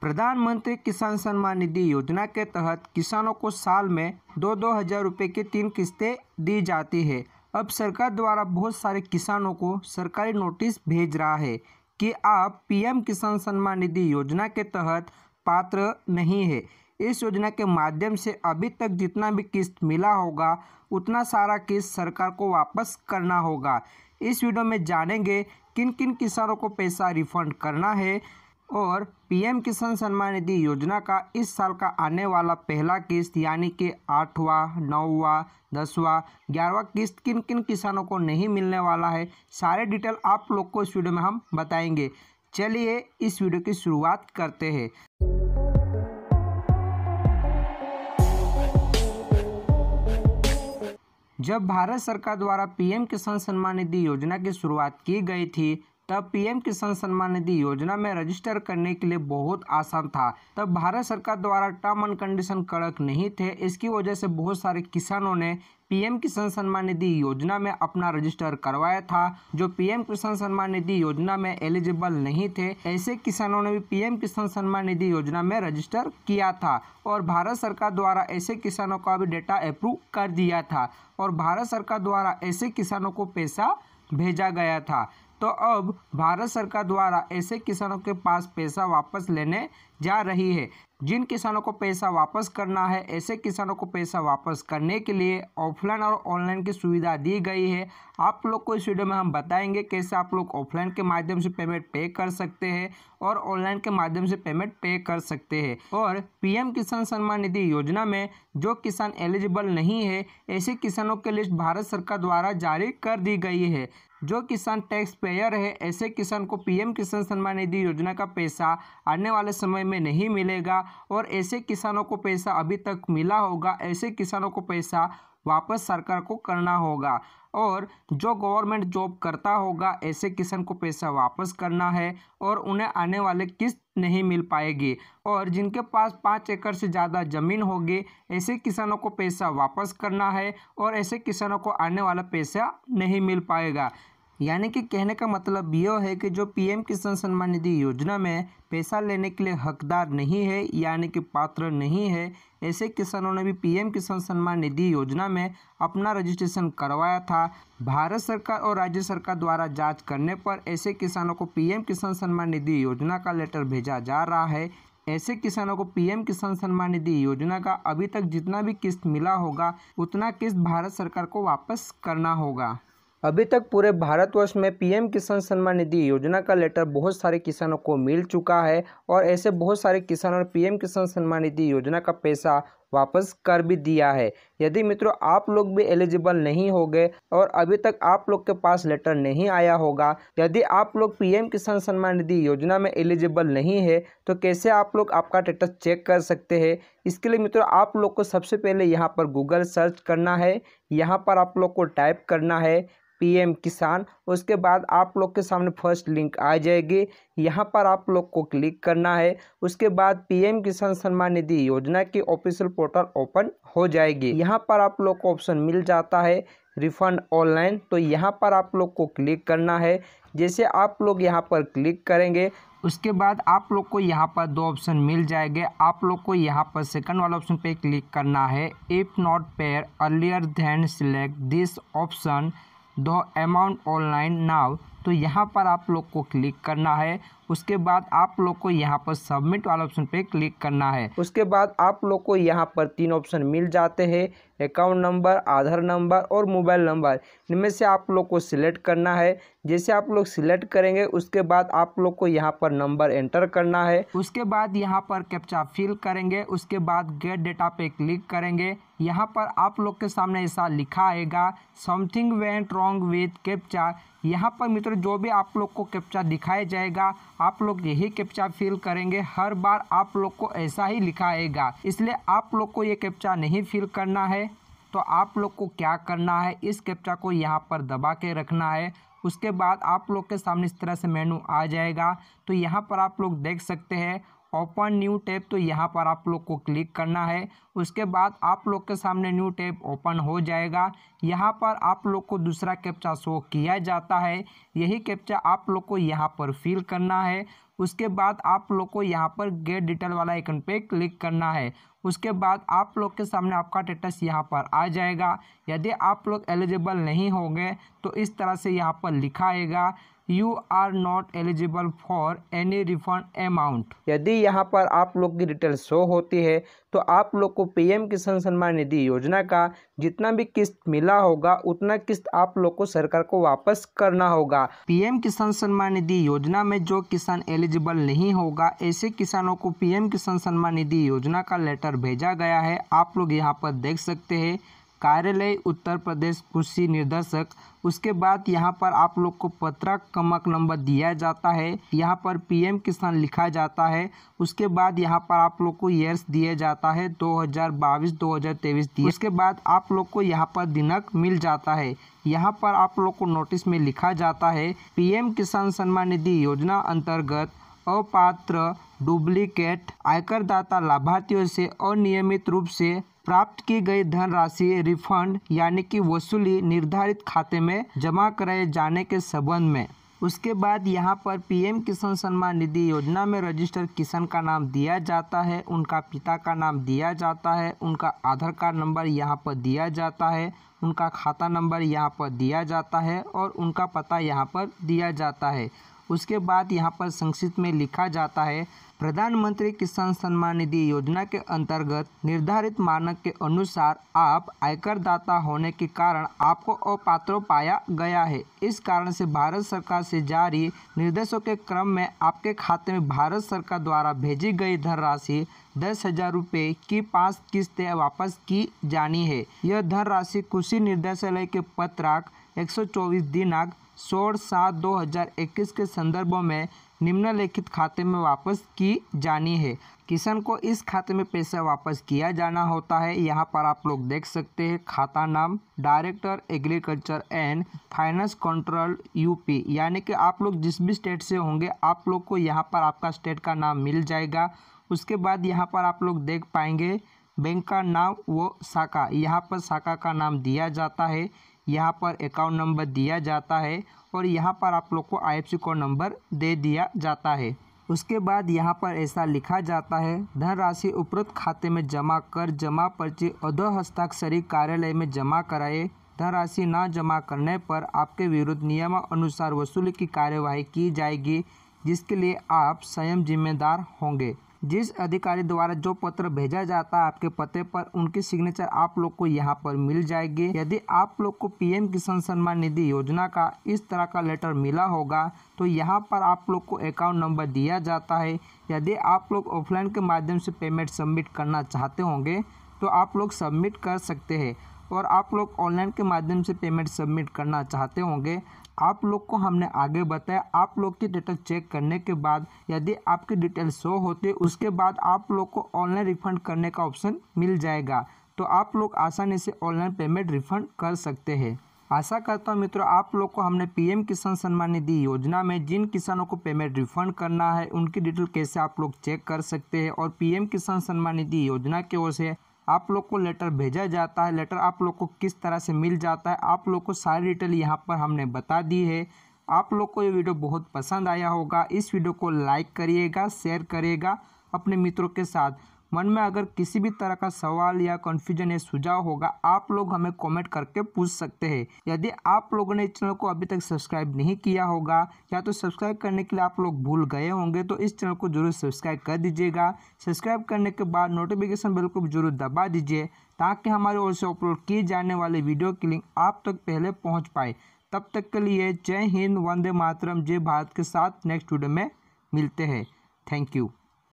प्रधानमंत्री किसान सम्मान निधि योजना के तहत किसानों को साल में दो दो हज़ार रुपये की तीन किस्तें दी जाती है अब सरकार द्वारा बहुत सारे किसानों को सरकारी नोटिस भेज रहा है कि आप पीएम किसान सम्मान निधि योजना के तहत पात्र नहीं है इस योजना के माध्यम से अभी तक जितना भी किस्त मिला होगा उतना सारा किस्त सरकार को वापस करना होगा इस वीडियो में जानेंगे किन किन किसानों को पैसा रिफंड करना है और पीएम किसान सम्मान निधि योजना का इस साल का आने वाला पहला किस्त यानी कि आठवां नौवा दसवां ग्यारहवा किस्त किन किन किसानों को नहीं मिलने वाला है सारे डिटेल आप लोग को इस वीडियो में हम बताएंगे चलिए इस वीडियो की शुरुआत करते हैं जब भारत सरकार द्वारा पीएम किसान सम्मान निधि योजना की शुरुआत की गई थी तब पीएम किसान सम्मान निधि योजना में रजिस्टर करने के लिए बहुत आसान था तब भारत सरकार द्वारा टर्म एंड कंडीशन कड़क नहीं थे इसकी वजह से बहुत सारे किसानों ने पीएम किसान सम्मान निधि योजना में अपना रजिस्टर करवाया था जो पीएम किसान सम्मान निधि योजना में एलिजिबल नहीं थे ऐसे किसानों ने भी पीएम किसान सम्मान निधि योजना में रजिस्टर किया था और भारत सरकार द्वारा ऐसे किसानों का भी डेटा अप्रूव कर दिया था और भारत सरकार द्वारा ऐसे किसानों को पैसा भेजा गया था तो अब भारत सरकार द्वारा ऐसे किसानों के पास पैसा वापस लेने जा रही है जिन किसानों को पैसा वापस करना है ऐसे किसानों को पैसा वापस करने के लिए ऑफलाइन और ऑनलाइन की सुविधा दी गई है आप लोग को इस वीडियो में हम बताएंगे कैसे आप लोग ऑफलाइन के माध्यम से पेमेंट पे कर सकते हैं और ऑनलाइन के माध्यम से पेमेंट पे कर सकते हैं और पीएम किसान सम्मान निधि योजना में जो किसान एलिजिबल नहीं है ऐसे किसानों की लिस्ट भारत सरकार द्वारा जारी कर दी गई है जो किसान टैक्स पेयर है ऐसे किसान को पीएम किसान सम्मान निधि योजना का पैसा आने वाले समय में नहीं मिलेगा और ऐसे किसानों को पैसा अभी तक मिला होगा ऐसे किसानों को पैसा वापस सरकार को करना होगा और जो गवर्नमेंट जॉब करता होगा ऐसे किसान को पैसा वापस करना है और उन्हें आने वाले किस्त नहीं मिल पाएगी और जिनके पास पाँच एकड़ से ज़्यादा ज़मीन होगी ऐसे किसानों को पैसा वापस करना है और ऐसे किसानों को आने वाला पैसा नहीं मिल पाएगा यानी कि कहने का मतलब यह है कि जो पीएम किसान सम्मान निधि योजना में पैसा लेने के लिए हकदार नहीं है यानी कि पात्र नहीं है ऐसे किसानों ने भी पीएम किसान सम्मान निधि योजना में अपना रजिस्ट्रेशन करवाया था भारत सरकार और राज्य सरकार द्वारा जांच करने पर ऐसे किसानों को पीएम किसान सम्मान निधि योजना का लेटर भेजा जा रहा है ऐसे किसानों को पीएम किसान सम्मान निधि योजना का अभी तक जितना भी किस्त मिला होगा उतना किस्त भारत सरकार को वापस करना होगा अभी तक पूरे भारतवर्ष में पीएम किसान सम्मान निधि योजना का लेटर बहुत सारे किसानों को मिल चुका है और ऐसे बहुत सारे किसानों ने पीएम किसान सम्मान निधि योजना का पैसा वापस कर भी दिया है यदि मित्रों आप लोग भी एलिजिबल नहीं हो गए और अभी तक आप लोग के पास लेटर नहीं आया होगा यदि आप लोग पीएम किसान सम्मान निधि योजना में एलिजिबल नहीं है तो कैसे आप लोग आपका स्टेटस चेक कर सकते हैं इसके लिए मित्रों आप लोग को सबसे पहले यहाँ पर गूगल सर्च करना है यहाँ पर आप लोग को टाइप करना है पीएम किसान उसके बाद आप लोग के सामने फर्स्ट लिंक आ जाएगी यहाँ पर आप लोग को क्लिक करना है उसके बाद पीएम किसान सम्मान निधि योजना की ऑफिशियल पोर्टल ओपन हो जाएगी यहाँ पर आप लोग को ऑप्शन मिल जाता है रिफंड ऑनलाइन तो यहाँ पर आप लोग को क्लिक करना है जैसे आप लोग यहाँ पर क्लिक करेंगे उसके बाद आप लोग को यहाँ पर दो ऑप्शन मिल जाएंगे आप लोग को यहाँ पर सेकंड वाला ऑप्शन पे क्लिक करना है if not paid earlier then select this option the amount online now तो यहाँ पर आप लोग को क्लिक करना है उसके बाद आप लोग को यहाँ पर सबमिट वाला ऑप्शन पे क्लिक करना है उसके बाद आप लोग को यहाँ पर तीन ऑप्शन मिल जाते हैं अकाउंट नंबर आधार नंबर और मोबाइल नंबर इनमें से आप लोग को सिलेक्ट करना है जैसे आप लोग सिलेक्ट करेंगे उसके बाद आप लोग को यहाँ पर नंबर एंटर करना है उसके बाद यहाँ पर कैप्चा फिल करेंगे उसके बाद गेट डेटा पे क्लिक करेंगे यहाँ पर आप लोग के सामने ऐसा लिखा आएगा something went wrong with captcha यहाँ पर मित्रों जो भी आप लोग को कैप्चा दिखाया जाएगा आप लोग यही कैप्चा फिल करेंगे हर बार आप लोग को ऐसा ही लिखाएगा इसलिए आप लोग को ये कैप्चा नहीं फिल करना है तो आप लोग को क्या करना है इस कैप्चा को यहाँ पर दबा के रखना है उसके बाद आप लोग के सामने इस तरह से मेनू आ जाएगा तो यहाँ पर आप लोग देख सकते हैं ओपन न्यू टैब तो यहाँ पर आप लोग को क्लिक करना है उसके बाद आप लोग के सामने न्यू टैब ओपन हो जाएगा यहाँ पर आप लोग को दूसरा कैप्चा शो किया जाता है यही कैप्चा आप लोग को यहाँ पर फिल करना है उसके बाद आप लोग को यहाँ पर गेट डिटेल वाला आइकन पे क्लिक करना है उसके बाद आप लोग के सामने आपका टेटस यहाँ पर आ जाएगा यदि आप लोग एलिजिबल नहीं होंगे तो इस तरह से यहाँ पर लिखा आएगा you are not eligible for any refund amount यदि यहाँ पर आप लोग की डिटेल शो होती है तो आप लोग को पीएम किसान सम्मान निधि योजना का जितना भी किस्त मिला होगा उतना किस्त आप लोग को सरकार को वापस करना होगा पीएम किसान सम्मान निधि योजना में जो किसान एलिजिबल नहीं होगा ऐसे किसानों को पीएम किसान सम्मान निधि योजना का लेटर भेजा गया है आप लोग यहाँ पर देख सकते हैं कार्यालय उत्तर प्रदेश कृषि निर्देशक उसके बाद यहाँ पर आप लोग को पत्रक कमक नंबर दिया जाता है यहाँ पर पीएम किसान लिखा जाता है उसके बाद यहाँ पर आप लोग को ईयर्स दिया जाता है 2022 2023 दिए उसके बाद आप लोग को यहाँ पर दिनक मिल जाता है यहाँ पर आप लोग को नोटिस में लिखा जाता है पीएम किसान सम्मान निधि योजना अंतर्गत अपात्र डुप्लीकेट आयकरदाता लाभार्थियों से अनियमित रूप से प्राप्त की गई धनराशि रिफंड यानी कि वसूली निर्धारित खाते में जमा कराए जाने के संबंध में उसके बाद यहाँ पर पीएम किसान सम्मान निधि योजना में रजिस्टर किसान का नाम दिया जाता है उनका पिता का नाम दिया जाता है उनका आधार कार्ड नंबर यहाँ पर दिया जाता है उनका खाता नंबर यहाँ पर दिया जाता है और उनका पता यहाँ पर दिया जाता है उसके बाद यहाँ पर संक्षिप्त में लिखा जाता है प्रधानमंत्री किसान सम्मान निधि योजना के अंतर्गत निर्धारित मानक के अनुसार आप आयकर दाता होने के कारण आपको अपात्र पाया गया है इस कारण से भारत सरकार से जारी निर्देशों के क्रम में आपके खाते में भारत सरकार द्वारा भेजी गई धनराशि दस हजार रुपये की पाँच किस्तें वापस की जानी है यह धनराशि कृषि निर्देशालय के पत्राक एक दिनांक सोलह सात दो हज़ार इक्कीस के संदर्भों में निम्नलिखित खाते में वापस की जानी है किसान को इस खाते में पैसा वापस किया जाना होता है यहाँ पर आप लोग देख सकते हैं खाता नाम director agriculture and finance control UP यानी कि आप लोग जिस भी स्टेट से होंगे आप लोग को यहाँ पर आपका स्टेट का नाम मिल जाएगा उसके बाद यहाँ पर आप लोग देख पाएंगे बैंक का नाम वो शाखा यहाँ पर शाखा का नाम दिया जाता है यहाँ पर अकाउंट नंबर दिया जाता है और यहाँ पर आप लोग को आई कोड नंबर दे दिया जाता है उसके बाद यहाँ पर ऐसा लिखा जाता है धनराशि उपरोक्त खाते में जमा कर जमा पर्ची अधो हस्ताक्षरी कार्यालय में जमा कराए धनराशि न जमा करने पर आपके विरुद्ध नियमानुसार वसूली की कार्यवाही की जाएगी जिसके लिए आप स्वयं जिम्मेदार होंगे जिस अधिकारी द्वारा जो पत्र भेजा जाता है आपके पते पर उनकी सिग्नेचर आप लोग को यहाँ पर मिल जाएगी यदि आप लोग को पीएम किसान सम्मान निधि योजना का इस तरह का लेटर मिला होगा तो यहाँ पर आप लोग को अकाउंट नंबर दिया जाता है यदि आप लोग ऑफलाइन के माध्यम से पेमेंट सबमिट करना चाहते होंगे तो आप लोग सबमिट कर सकते हैं और आप लोग ऑनलाइन के माध्यम से पेमेंट सबमिट करना चाहते होंगे आप लोग को हमने आगे बताया आप लोग की डिटेल चेक करने के बाद यदि आपकी डिटेल शो होती है उसके बाद आप लोग को ऑनलाइन रिफंड करने का ऑप्शन मिल जाएगा तो आप लोग आसानी से ऑनलाइन पेमेंट रिफंड कर सकते हैं आशा करता हूँ मित्रों आप लोग को हमने पीएम किसान सम्मान निधि योजना में जिन किसानों को पेमेंट रिफंड करना है उनकी डिटेल कैसे आप लोग चेक कर सकते हैं और पीएम किसान सम्मान निधि योजना की ओर से आप लोग को लेटर भेजा जाता है लेटर आप लोग को किस तरह से मिल जाता है आप लोग को सारी डिटेल यहाँ पर हमने बता दी है आप लोग को ये वीडियो बहुत पसंद आया होगा इस वीडियो को लाइक करिएगा शेयर करिएगा अपने मित्रों के साथ मन में अगर किसी भी तरह का सवाल या कन्फ्यूजन या सुझाव होगा आप लोग हमें कमेंट करके पूछ सकते हैं यदि आप लोगों ने इस चैनल को अभी तक सब्सक्राइब नहीं किया होगा या तो सब्सक्राइब करने के लिए आप लोग भूल गए होंगे तो इस चैनल को जरूर सब्सक्राइब कर दीजिएगा सब्सक्राइब करने के बाद नोटिफिकेशन बिल को जरूर दबा दीजिए ताकि हमारे ओर से अपलोड किए जाने वाले वीडियो की लिंक आप तक पहले पहुँच पाए तब तक के लिए जय हिंद वंदे मातरम जय भारत के साथ नेक्स्ट वीडियो में मिलते हैं थैंक यू